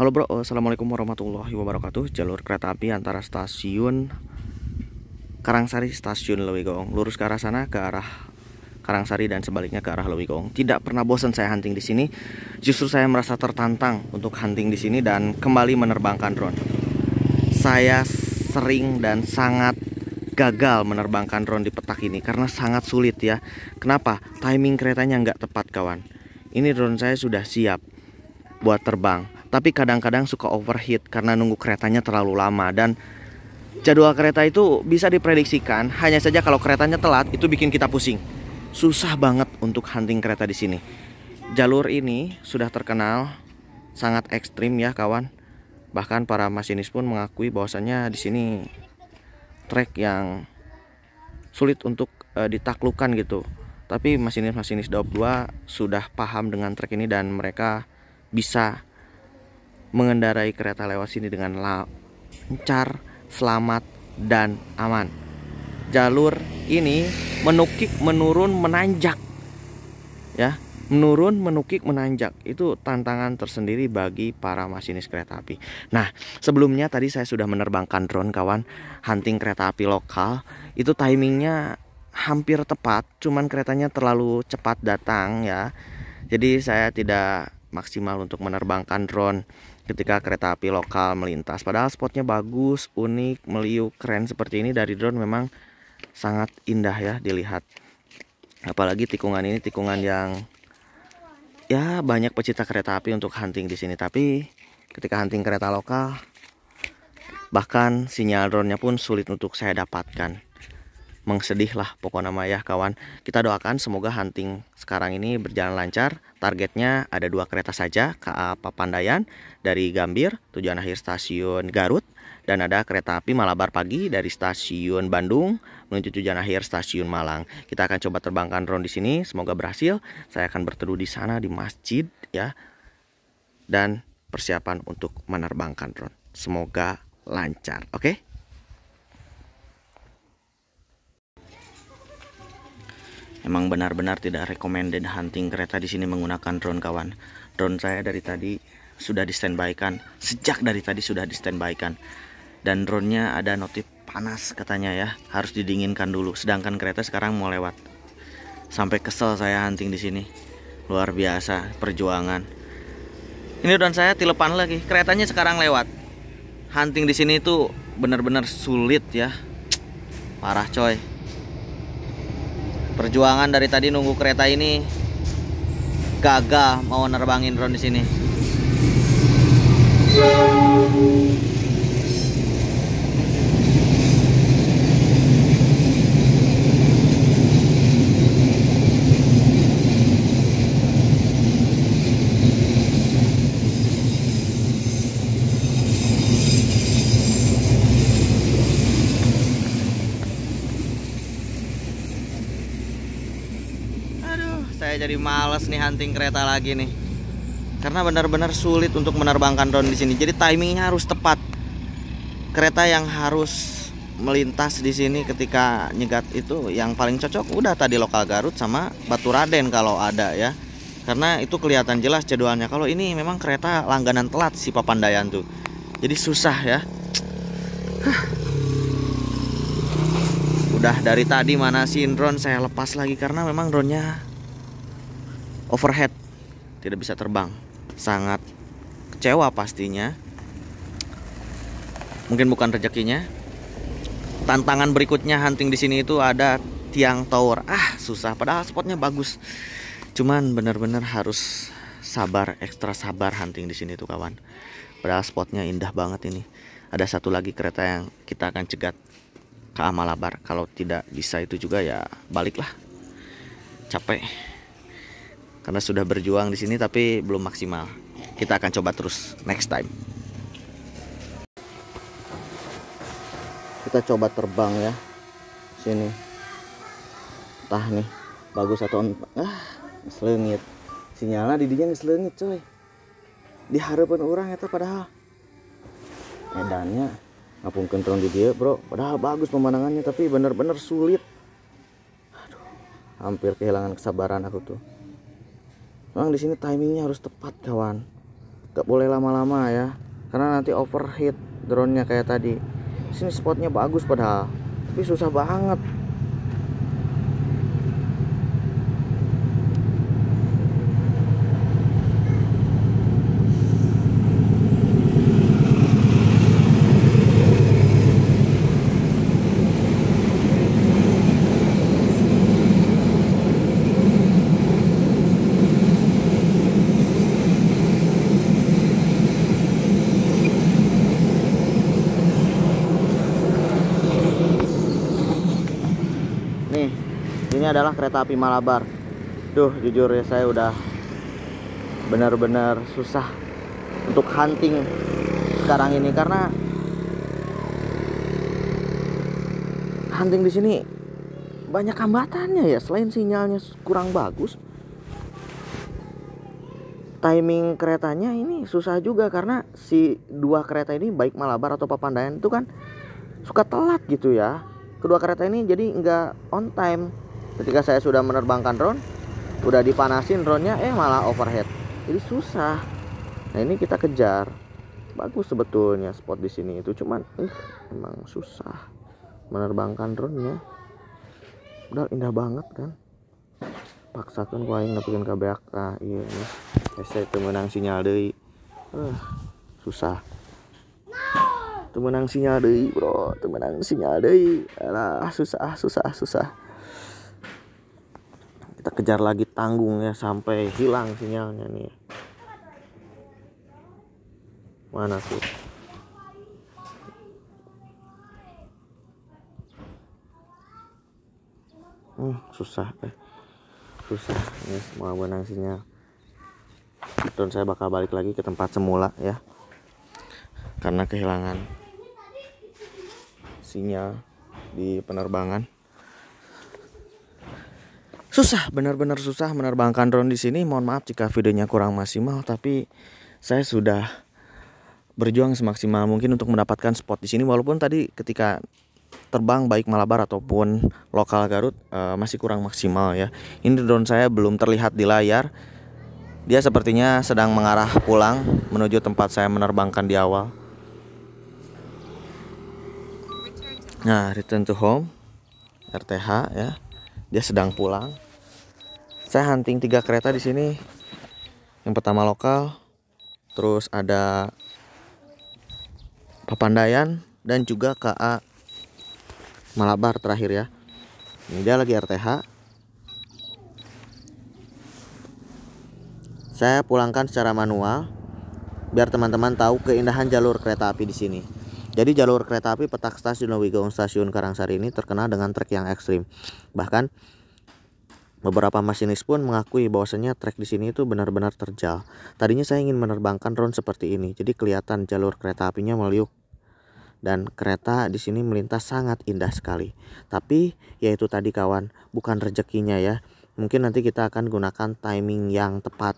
Halo bro, assalamualaikum warahmatullahi wabarakatuh. Jalur kereta api antara stasiun Karangsari stasiun Lewigong lurus ke arah sana ke arah Karangsari dan sebaliknya ke arah Lewigong. Tidak pernah bosan saya hunting di sini. Justru saya merasa tertantang untuk hunting di sini dan kembali menerbangkan drone. Saya sering dan sangat gagal menerbangkan drone di petak ini karena sangat sulit ya. Kenapa? Timing keretanya nggak tepat kawan. Ini drone saya sudah siap buat terbang tapi kadang-kadang suka overheat karena nunggu keretanya terlalu lama dan jadwal kereta itu bisa diprediksikan, hanya saja kalau keretanya telat itu bikin kita pusing. Susah banget untuk hunting kereta di sini. Jalur ini sudah terkenal sangat ekstrim ya kawan. Bahkan para masinis pun mengakui bahwasannya di sini trek yang sulit untuk e, eh, ditaklukkan gitu. Tapi masinis-masinis Daop 2 sudah paham dengan trek ini dan mereka bisa mengendarai kereta lewat sini dengan lancar, selamat, dan aman. Jalur ini menukik, menurun, menanjak. Ya, menurun, menukik, menanjak. Itu tantangan tersendiri bagi para masinis kereta api. Nah, sebelumnya tadi saya sudah menerbangkan drone kawan hunting kereta api lokal. Itu timingnya hampir tepat, cuman keretanya terlalu cepat datang ya. Jadi saya tidak maksimal untuk menerbangkan drone ketika kereta api lokal melintas. Padahal spotnya bagus, unik, meliuk, keren seperti ini dari drone memang sangat indah ya dilihat. Apalagi tikungan ini tikungan yang ya banyak pecinta kereta api untuk hunting di sini. Tapi ketika hunting kereta lokal bahkan sinyal drone-nya pun sulit untuk saya dapatkan mengsedih lah pokoknya nama ya kawan. Kita doakan semoga hunting sekarang ini berjalan lancar. Targetnya ada dua kereta saja KA Papandayan dari Gambir tujuan akhir stasiun Garut dan ada kereta api Malabar pagi dari stasiun Bandung menuju tujuan akhir stasiun Malang. Kita akan coba terbangkan drone di sini, semoga berhasil. Saya akan berteduh di sana di masjid ya. Dan persiapan untuk menerbangkan drone. Semoga lancar, oke? Okay? Emang benar-benar tidak recommended hunting kereta di sini menggunakan drone kawan. Drone saya dari tadi sudah di standby kan. Sejak dari tadi sudah di standby kan. Dan drone-nya ada notif panas katanya ya, harus didinginkan dulu. Sedangkan kereta sekarang mau lewat. Sampai kesel saya hunting di sini. Luar biasa perjuangan. Ini drone saya tilepan lagi. Keretanya sekarang lewat. Hunting di sini itu benar-benar sulit ya. Parah coy perjuangan dari tadi nunggu kereta ini gagah mau nerbangin drone di sini. jadi males nih hunting kereta lagi nih karena benar-benar sulit untuk menerbangkan drone di sini jadi timingnya harus tepat kereta yang harus melintas di sini ketika nyegat itu yang paling cocok udah tadi lokal Garut sama Batu Raden kalau ada ya karena itu kelihatan jelas jadwalnya kalau ini memang kereta langganan telat si Papandayan tuh jadi susah ya udah dari tadi mana sih drone saya lepas lagi karena memang drone nya overhead tidak bisa terbang sangat kecewa pastinya mungkin bukan rezekinya tantangan berikutnya hunting di sini itu ada tiang tower ah susah padahal spotnya bagus cuman bener-bener harus sabar ekstra sabar hunting di sini tuh kawan padahal spotnya indah banget ini ada satu lagi kereta yang kita akan cegat ke Amalabar kalau tidak bisa itu juga ya baliklah capek karena sudah berjuang di sini tapi belum maksimal. Kita akan coba terus next time. Kita coba terbang ya. Sini. Tah nih, bagus atau ah, selengit. Sinyalnya di didinya selengit coy. Diharapkan orang itu ya, padahal medannya ngapung kentron di dia bro padahal bagus pemandangannya tapi benar-benar sulit Aduh, hampir kehilangan kesabaran aku tuh Memang di sini timingnya harus tepat kawan. Gak boleh lama-lama ya, karena nanti overheat drone-nya kayak tadi. Di sini spotnya bagus padahal, tapi susah banget adalah kereta api Malabar duh jujur ya saya udah benar-benar susah untuk hunting sekarang ini karena hunting di sini banyak hambatannya ya selain sinyalnya kurang bagus timing keretanya ini susah juga karena si dua kereta ini baik Malabar atau Papandayan itu kan suka telat gitu ya kedua kereta ini jadi nggak on time ketika saya sudah menerbangkan drone udah dipanasin drone-nya eh malah overhead jadi susah nah ini kita kejar bagus sebetulnya spot di sini itu cuman eh, emang susah menerbangkan drone-nya udah indah banget kan paksakan kan aing ngapain ka nah, iya ini saya itu menang sinyal dari uh, eh, susah temenang sinyal deh bro temenang sinyal deh alah susah susah susah kita kejar lagi tanggung ya sampai hilang sinyalnya nih ya. mana tuh hmm, susah eh susah ini semua benang sinyal dan saya bakal balik lagi ke tempat semula ya karena kehilangan sinyal di penerbangan susah benar-benar susah menerbangkan drone di sini mohon maaf jika videonya kurang maksimal tapi saya sudah berjuang semaksimal mungkin untuk mendapatkan spot di sini walaupun tadi ketika terbang baik Malabar ataupun lokal Garut uh, masih kurang maksimal ya ini drone saya belum terlihat di layar dia sepertinya sedang mengarah pulang menuju tempat saya menerbangkan di awal nah return to home RTH ya dia sedang pulang saya hunting tiga kereta di sini yang pertama lokal terus ada Papandayan dan juga KA Malabar terakhir ya ini dia lagi RTH saya pulangkan secara manual biar teman-teman tahu keindahan jalur kereta api di sini. Jadi jalur kereta api petak stasiun Lewigaung Stasiun Karangsari ini terkenal dengan trek yang ekstrim. Bahkan Beberapa masinis pun mengakui bahwasannya trek di sini itu benar-benar terjal. Tadinya saya ingin menerbangkan drone seperti ini, jadi kelihatan jalur kereta apinya meliuk dan kereta di sini melintas sangat indah sekali. Tapi yaitu tadi kawan, bukan rezekinya ya. Mungkin nanti kita akan gunakan timing yang tepat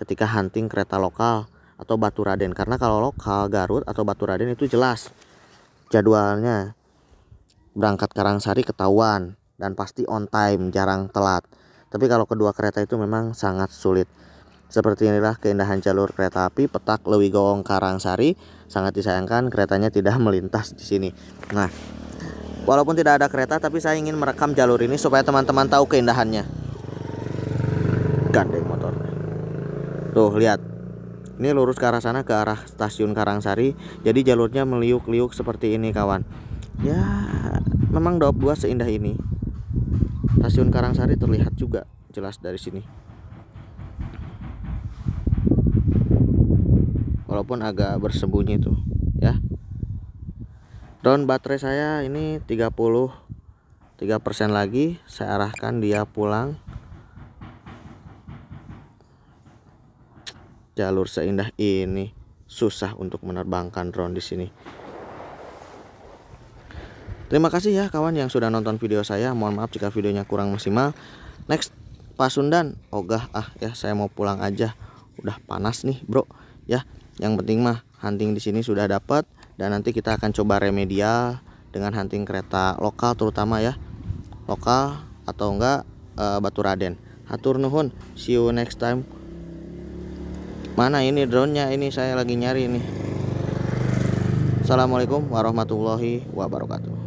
ketika hunting kereta lokal atau Batu Raden karena kalau lokal Garut atau Batu Raden itu jelas jadwalnya berangkat Karangsari ketahuan dan pasti on time jarang telat tapi kalau kedua kereta itu memang sangat sulit seperti inilah keindahan jalur kereta api petak Lewigong Karangsari sangat disayangkan keretanya tidak melintas di sini nah walaupun tidak ada kereta tapi saya ingin merekam jalur ini supaya teman-teman tahu keindahannya gandeng motor tuh lihat ini lurus ke arah sana ke arah stasiun Karangsari jadi jalurnya meliuk-liuk seperti ini kawan ya memang daop dua seindah ini stasiun Karangsari terlihat juga jelas dari sini walaupun agak bersembunyi tuh ya down baterai saya ini 30 3% lagi saya arahkan dia pulang jalur seindah ini susah untuk menerbangkan drone di sini. Terima kasih ya kawan yang sudah nonton video saya. Mohon maaf jika videonya kurang maksimal. Next Pasundan, ogah ah ya saya mau pulang aja. Udah panas nih, Bro. Ya, yang penting mah hunting di sini sudah dapat dan nanti kita akan coba remedial dengan hunting kereta lokal terutama ya. Lokal atau enggak uh, Batu Raden. Hatur nuhun. See you next time. Mana ini drone-nya? Ini saya lagi nyari ini. Assalamualaikum warahmatullahi wabarakatuh.